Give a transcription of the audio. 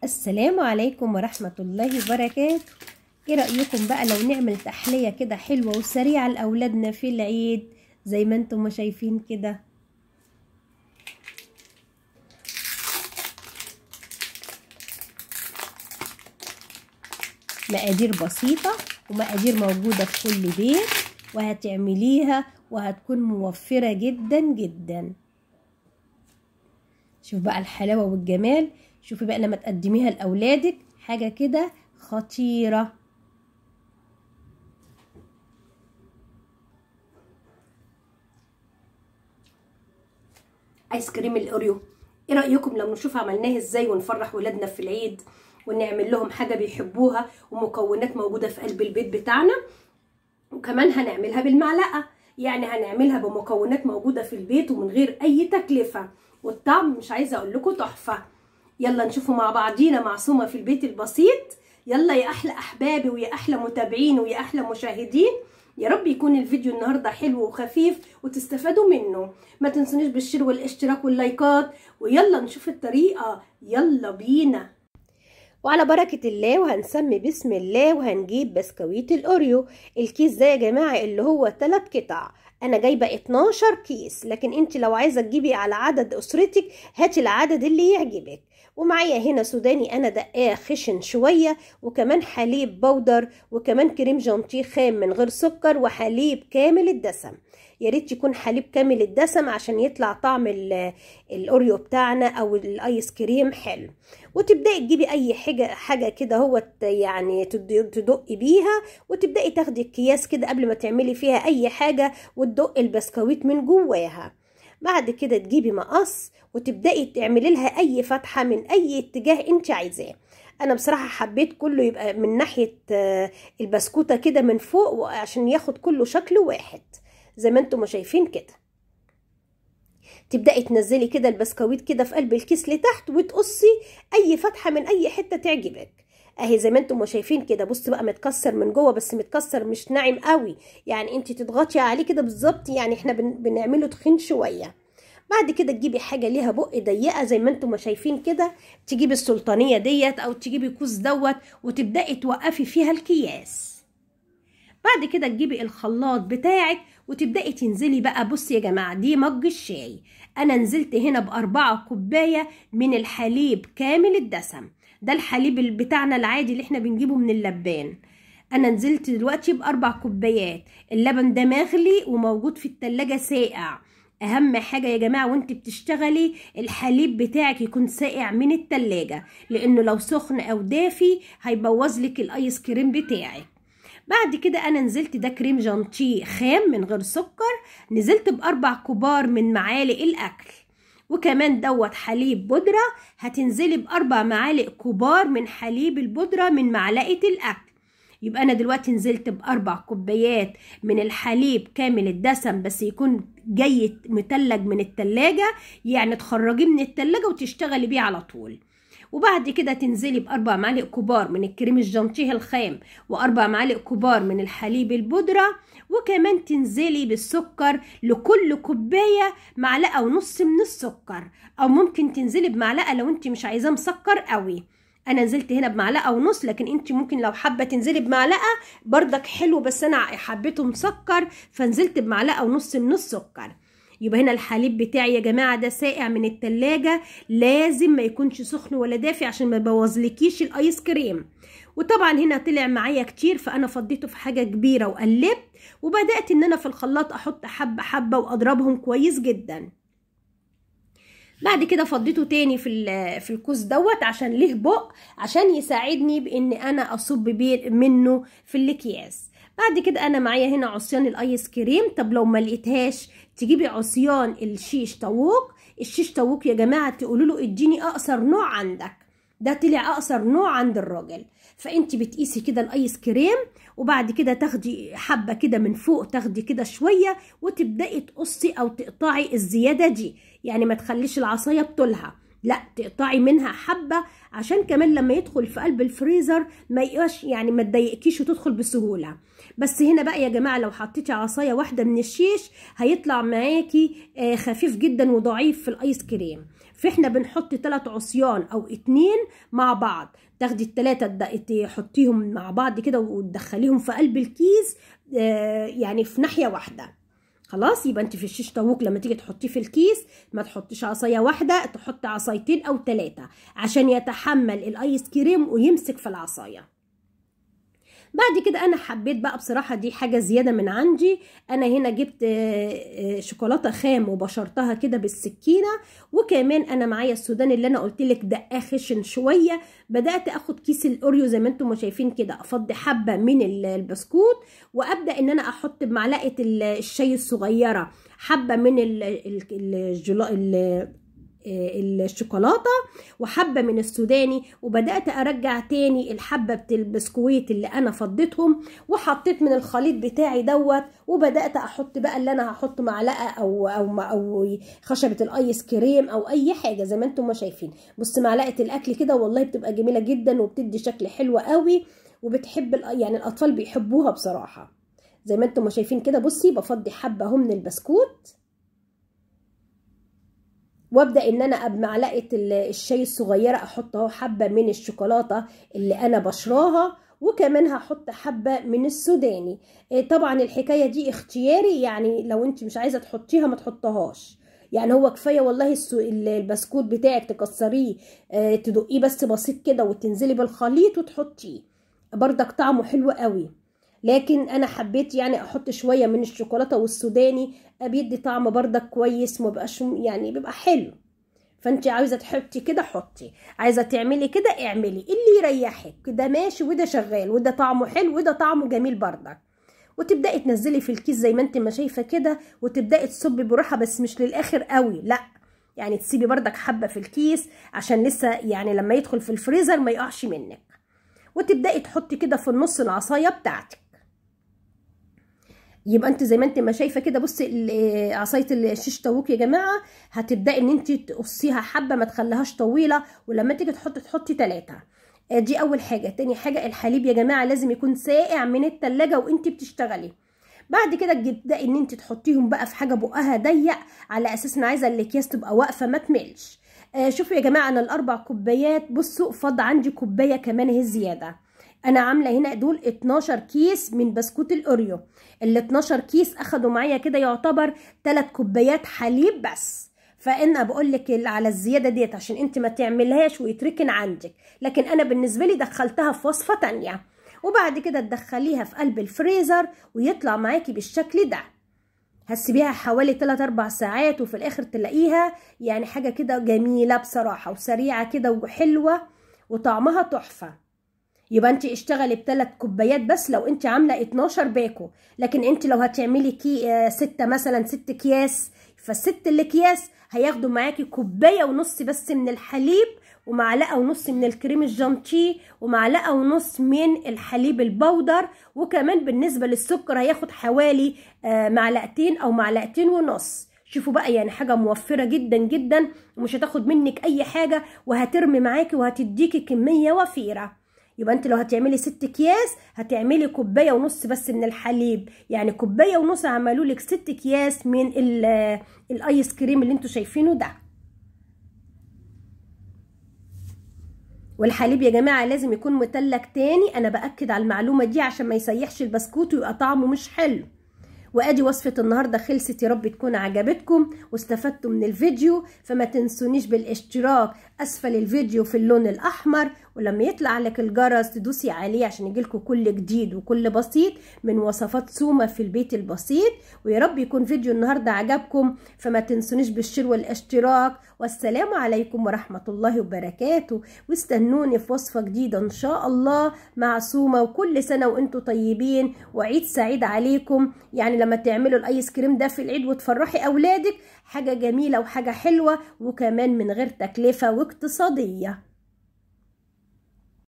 السلام عليكم ورحمة الله وبركاته ايه رأيكم بقى لو نعمل تحلية كده حلوة وسريعة لأولادنا في العيد زي ما انتم ما شايفين كده مقادير بسيطة ومقادير موجودة في كل بيت وهتعمليها وهتكون موفرة جدا جدا شوف بقى الحلاوة والجمال شوفي بقى لما تقدميها لاولادك حاجه كده خطيره ايس كريم الاوريو ايه رايكم لو نشوف عملناه ازاي ونفرح ولادنا في العيد ونعمل لهم حاجه بيحبوها ومكونات موجوده في قلب البيت بتاعنا وكمان هنعملها بالمعلقه يعني هنعملها بمكونات موجوده في البيت ومن غير اي تكلفه والطعم مش عايزه اقول لكم تحفه يلا نشوفوا مع بعضينا معصومة في البيت البسيط يلا يا أحلى أحبابي ويا أحلى متابعين ويا أحلى مشاهدين يا رب يكون الفيديو النهاردة حلو وخفيف وتستفادوا منه ما تنسونيش بالشير والاشتراك واللايكات ويلا نشوف الطريقة يلا بينا وعلى بركة الله وهنسمي بسم الله وهنجيب بسكويت الأوريو الكيس ده يا جماعة اللي هو تلات قطع أنا جايبة 12 كيس لكن أنت لو عايزة تجيبي على عدد أسرتك هاتي العدد اللي يعجبك ومعايا هنا سوداني أنا دقاه خشن شوية وكمان حليب بودر وكمان كريم جانتيه خام من غير سكر وحليب كامل الدسم يا ريت يكون حليب كامل الدسم عشان يطلع طعم الاوريو بتاعنا او الايس كريم حلو وتبداي تجيبي اي حاجه حاجه كده هو يعني تدقي بيها وتبداي تاخدي اكياس كده قبل ما تعملي فيها اي حاجه وتدقي البسكويت من جواها بعد كده تجيبي مقص وتبداي تعملي لها اي فتحه من اي اتجاه انت عايزاه انا بصراحه حبيت كله يبقى من ناحيه آه، البسكوته كده من فوق عشان ياخد كله شكل واحد زي ما انتم ما شايفين كده تبداي تنزلي كده البسكويت كده في قلب الكيس لتحت وتقصي اي فتحه من اي حته تعجبك اهي زي ما انتم ما شايفين كده بص بقى متكسر من جوه بس متكسر مش ناعم قوي يعني انت تضغطي عليه كده بالظبط يعني احنا بن... بنعمله تخين شويه بعد كده تجيبي حاجه ليها بق ضيقه زي ما انتم ما شايفين كده تجيبي السلطانيه ديت او تجيبي كوز دوت وتبداي توقفي فيها الكياس بعد كده تجيبي الخلاط بتاعك وتبدأي تنزلي بقى بصي يا جماعة دي مج الشاي أنا نزلت هنا بأربعة كوباية من الحليب كامل الدسم ده الحليب بتاعنا العادي اللي احنا بنجيبه من اللبان انا نزلت دلوقتي باربع كوبايات اللبن ده مغلي وموجود في التلاجة ساقع اهم حاجة يا جماعة وانت بتشتغلي الحليب بتاعك يكون ساقع من التلاجة لانه لو سخن او دافي هيبوظلك الايس كريم بتاعك بعد كده انا نزلت ده كريم جانتيه خام من غير سكر نزلت باربع كبار من معالق الاكل وكمان دوت حليب بودرة هتنزلي بأربع معالق كبار من حليب البودرة من معلقة الأكل يبقى أنا دلوقتي نزلت بأربع كوبايات من الحليب كامل الدسم بس يكون جيد متلج من التلاجة يعني تخرجيه من التلاجة وتشتغلي بيه على طول وبعد كده تنزلي بأربع معالق كبار من الكريم الجانتيه الخام وأربع معالق كبار من الحليب البودرة وكمان تنزلي بالسكر لكل كوباية معلقة ونص من السكر أو ممكن تنزلي بمعلقة لو أنت مش عايزاه مسكر قوي انا نزلت هنا بمعلقه ونص لكن انت ممكن لو حابه تنزلي بمعلقه بردك حلو بس انا حبيته مسكر فنزلت بمعلقه ونص من السكر يبقى هنا الحليب بتاعي يا جماعه ده ساقع من التلاجة لازم ما يكونش سخن ولا دافي عشان ما يبوظلكيش الايس كريم وطبعا هنا طلع معايا كتير فانا فضيته في حاجه كبيره وقلبت وبدات ان انا في الخلاط احط حبه حبه واضربهم كويس جدا بعد كده فضيته تاني في في الكوس دوت عشان ليه بق عشان يساعدني بان انا اصب بيه منه في الاكياس بعد كده انا معايا هنا عصيان الايس كريم طب لو ما لقيتهاش تجيبي عصيان الشيش طاووق الشيش طاووق يا جماعه تقولوا له اديني اقصر نوع عندك ده طلع اقصر نوع عند الراجل فانت بتقيسي كده الايس كريم وبعد كده تاخدي حبه كده من فوق تاخدي كده شويه وتبداي تقصي او تقطعي الزياده دي يعني ما تخليش العصايه بتولها لا تقطعي منها حبه عشان كمان لما يدخل في قلب الفريزر ما يبقاش يعني ما تضايقكيش وتدخل بسهوله بس هنا بقى يا جماعه لو حطيتي عصايه واحده من الشيش هيطلع معاكي آه، خفيف جدا وضعيف في الايس كريم فاحنا بنحط ثلاث عصيان او اتنين مع بعض تاخدي التلاتة تحطيهم مع بعض كده وتدخليهم في قلب الكيس آه، يعني في ناحية واحدة خلاص يبقى انت في الشيش طاووق لما تيجي تحطيه في الكيس ما تحطيش عصايه واحده تحطي عصايتين او ثلاثه عشان يتحمل الايس كريم ويمسك في العصايه بعد كده انا حبيت بقى بصراحه دي حاجه زياده من عندي انا هنا جبت آه، آه، شوكولاته خام وبشرتها كده بالسكينه وكمان انا معايا السوداني اللي انا قلت لك دقاه خشن شويه بدات اخد كيس الاوريو زي ما انتم شايفين كده افضي حبه من البسكوت وابدا ان انا احط بمعلقه الشاي الصغيره حبه من الجلا الشوكولاته وحبه من السوداني وبدات ارجع تاني الحبه البسكويت اللي انا فضيتهم وحطيت من الخليط بتاعي دوت وبدات احط بقى اللي انا هحط معلقه او او او خشبه الايس كريم او اي حاجه زي ما انتم ما شايفين بص معلقه الاكل كده والله بتبقى جميله جدا وبتدي شكل حلو قوي وبتحب يعني الاطفال بيحبوها بصراحه زي ما انتم ما شايفين كده بصي بفضي حبه اهو من البسكوت وابدا ان انا بمعلقه الشاي الصغيره احط اهو حبه من الشوكولاته اللي انا بشراها وكمان هحط حبة من السوداني آه، طبعا الحكاية دي اختياري يعني لو انت مش عايزة تحطيها ما تحطهاش يعني هو كفاية والله البسكوت بتاعك تكسريه آه، تدقيه بس بسيط كده وتنزلي بالخليط وتحطيه بردك طعمه حلو قوي لكن انا حبيت يعني احط شويه من الشوكولاته والسوداني بيدي طعم بردك كويس ما بقاش يعني بيبقى حلو فانت عايزه تحطي كده حطي عايزه تعملي كده اعملي اللي يريحك ده ماشي وده شغال وده طعمه حلو وده طعمه جميل بردك وتبداي تنزلي في الكيس زي ما انت ما شايفه كده وتبداي تصبي براحه بس مش للاخر قوي لا يعني تسيبي بردك حبه في الكيس عشان لسه يعني لما يدخل في الفريزر ما يقعش منك وتبداي تحطي كده في النص العصايه بتاعتك يبقى انت زي ما انت ما شايفه كده بصي آه، عصايه الشيش طاووق يا جماعه هتبداي ان انت تقصيها حبه ما تخليهاش طويله ولما تيجي تحطي تحطي ثلاثه آه، دي اول حاجه تاني حاجه الحليب يا جماعه لازم يكون ساقع من التلاجة وانت بتشتغلي بعد كده تبداي ان انت تحطيهم بقى في حاجه بقها ضيق على اساس ان عايزه الاكياس تبقى واقفه ما تملش آه شوفوا يا جماعه انا الاربع كوبايات بصوا فاض عندي كوبايه كمان هي زياده انا عامله هنا دول 12 كيس من بسكوت الاوريو ال 12 كيس اخدوا معايا كده يعتبر 3 كوبايات حليب بس فانا بقول لك على الزياده ديت عشان انت ما تعملهاش ويتركن عندك لكن انا بالنسبه لي دخلتها في وصفه تانية وبعد كده تدخليها في قلب الفريزر ويطلع معاكي بالشكل ده هسيبيها حوالي 3 4 ساعات وفي الاخر تلاقيها يعني حاجه كده جميله بصراحه وسريعه كده وحلوه وطعمها تحفه يبقى انت اشتغلي بثلاث كوبايات بس لو انت عامله 12 باكو لكن انت لو هتعملي كي اه سته مثلا ست اكياس فالست الاكياس هياخدوا معاكي كوبايه ونص بس من الحليب ومعلقه ونص من الكريم الجانتيه ومعلقه ونص من الحليب البودر وكمان بالنسبه للسكر هياخد حوالي اه معلقتين او معلقتين ونص شوفوا بقى يعني حاجه موفره جدا جدا ومش هتاخد منك اي حاجه وهترمي معاكي وهتديكي كميه وفيره يبقى انت لو هتعملي ست اكياس هتعملي كوبايه ونص بس من الحليب يعني كوبايه ونص عملوا لك ست اكياس من الايس كريم اللي انتوا شايفينه ده والحليب يا جماعه لازم يكون متلج تاني انا باكد على المعلومه دي عشان ما يسيحش البسكوت ويبقى طعمه مش حلو وادي وصفه النهارده خلصت يا رب تكون عجبتكم واستفدتم من الفيديو فما تنسونيش بالاشتراك اسفل الفيديو في اللون الاحمر ولما يطلع لك الجرس تدوسي عليه عشان يجيلكوا كل جديد وكل بسيط من وصفات سومة في البيت البسيط ويا رب يكون فيديو النهاردة عجبكم فما تنسونيش بالشير والاشتراك والسلام عليكم ورحمة الله وبركاته واستنوني في وصفة جديدة ان شاء الله مع سومة وكل سنة وانتوا طيبين وعيد سعيد عليكم يعني لما تعملوا الايس كريم ده في العيد وتفرحي اولادك حاجة جميلة وحاجة حلوة وكمان من غير تكلفة واقتصادية